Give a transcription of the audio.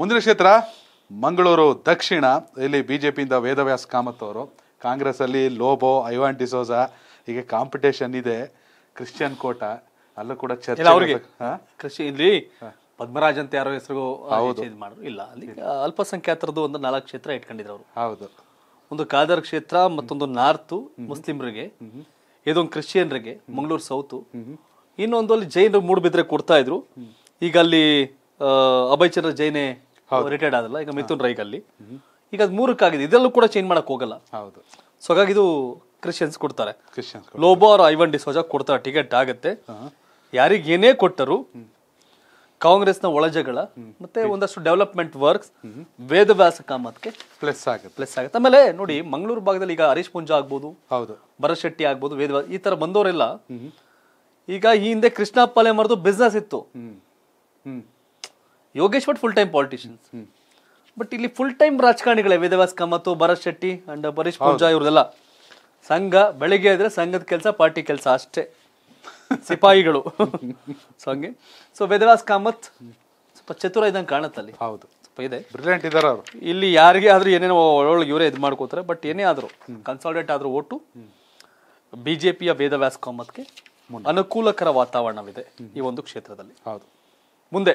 ಮುಂದಿನ ಕ್ಷೇತ್ರ ಮಂಗಳೂರು ದಕ್ಷಿಣ ಇಲ್ಲಿ ಬಿ ಜೆ ಪಿಯಿಂದ ವೇದವ್ಯಾಸ್ ಕಾಮತ್ ಅವರು ಕಾಂಗ್ರೆಸ್ಸಲ್ಲಿ ಲೋಬೋ ಐವಾನ್ ಡಿಸೋಜಾ ಹೀಗೆ ಕಾಂಪಿಟೇಷನ್ ಇದೆ ಕ್ರಿಶ್ಚಿಯನ್ ಕೋಟ ಅಲ್ಲೂ ಕೂಡ ಚರ್ಚೆ ಇಲ್ಲಿ ಪದ್ಮರಾಜ್ ಅಂತ ಯಾರೋ ಹೆಸರು ಇಲ್ಲ ಅಲ್ಲಿ ಅಲ್ಪಸಂಖ್ಯಾತರದ್ದು ಒಂದು ನಾಲ್ಕು ಕ್ಷೇತ್ರ ಇಟ್ಕೊಂಡಿದ್ರು ಅವರು ಹೌದು ಒಂದು ಕಾದರ್ ಕ್ಷೇತ್ರ ಮತ್ತೊಂದು ನಾರ್ತ್ ಮುಸ್ಲಿಮರಿಗೆ ಇದೊಂದು ಕ್ರಿಶ್ಚಿಯನ್ರಿಗೆ ಮಂಗಳೂರು ಸೌತ್ ಇನ್ನೊಂದು ಅಲ್ಲಿ ಜೈನ್ ಮೂಡ್ಬಿದ್ರೆ ಕೊಡ್ತಾ ಇದ್ರು ಈಗ ಅಲ್ಲಿ ಅಭಯ್ ಚಂದ್ರ ಜೈನೆ ರಿಟೈರ್ಡ್ ಆದಲ್ಲ ಈಗ ಮಿಥುನ್ ರೈಕ್ ಅಲ್ಲಿ ಈಗ ಅದು ಆಗಿದೆ ಇದೆಲ್ಲೂ ಕೂಡ ಚೇಂಜ್ ಮಾಡಕ್ ಹೋಗಲ್ಲ ಹೌದು ಸೊ ಹಾಗಾಗಿ ಇದು ಕ್ರಿಶ್ಚಿಯನ್ಸ್ ಕೊಡ್ತಾರೆ ಲೋಬೋ ಐವನ್ ಡಿಸೋಜಾ ಕೊಡ್ತಾರೆ ಟಿಕೆಟ್ ಆಗುತ್ತೆ ಯಾರಿಗೆ ಏನೇ ಕೊಟ್ಟರು ಕಾಂಗ್ರೆಸ್ನ ಒಳಜಗಳ ಮತ್ತೆ ಒಂದಷ್ಟು ಡೆವಲಪ್ಮೆಂಟ್ ವರ್ಕ್ಸ್ ವೇದವ್ಯಾಸ ಕಾಮತ್ಗೆ ಪ್ಲಸ್ ಆಗುತ್ತೆ ಪ್ಲಸ್ ಆಗುತ್ತೆ ಆಮೇಲೆ ನೋಡಿ ಮಂಗಳೂರು ಭಾಗದಲ್ಲಿ ಈಗ ಹರೀಶ್ ಪುಂಜ ಆಗ್ಬೋದು ಹೌದು ಭರತ್ ಶೆಟ್ಟಿ ಆಗ್ಬೋದು ವೇದ ಈ ತರ ಬಂದವರೆಲ್ಲ ಈಗ ಈ ಹಿಂದೆ ಕೃಷ್ಣಪ್ಪಲೆ ಮರದು ಬಿಸ್ನೆಸ್ ಇತ್ತು Yogesh Bhat full time politicians but ಇಲ್ಲಿ ಫುಲ್ ಟೈಮ್ ರಾಜಕಾರಣಿಗಳೇ ವೇದವ್ಯಾಸ್ ಕಾಮತ್ ಭರತ್ ಶೆಟ್ಟಿ ಅಂಡ್ ಪರೀಶ್ ಪೂಜಾ ಇವ್ರದೆಲ್ಲ ಸಂಘ ಬೆಳಿಗ್ಗೆ ಆದರೆ ಸಂಘದ ಕೆಲಸ ಪಾರ್ಟಿ ಕೆಲಸ ಅಷ್ಟೇ ಸಿಪಾಯಿಗಳು ಸೊ ಹಂಗೆ ಸೊ ವೇದವ್ಯಾಸ್ ಕಾಮತ್ ಸ್ವಲ್ಪ ಚತುರ ಇದಂಗೆ ಕಾಣುತ್ತಲ್ಲಿ ಹೌದು ಇದೆ ಬ್ರಿಲಿಯಂಟ್ ಇದ್ದಾರೆ ಅವರು ಇಲ್ಲಿ ಯಾರಿಗೆ ಆದ್ರೂ ಏನೇನೋ ಒಳಗೆ ಇವರೇ ಇದು ಮಾಡ್ಕೋತಾರೆ ಬಟ್ ಏನೇ ಆದರೂ ಕನ್ಸಾಲಿಡೇಟ್ ಆದರೂ ಓಟು ಬಿ ಜೆ ಪಿಯ ವೇದವ್ಯಾಸ್ ಕಾಮತ್ಗೆ ಅನುಕೂಲಕರ ವಾತಾವರಣವಿದೆ ಈ ಒಂದು ಕ್ಷೇತ್ರದಲ್ಲಿ ಹೌದು ಮುಂದೆ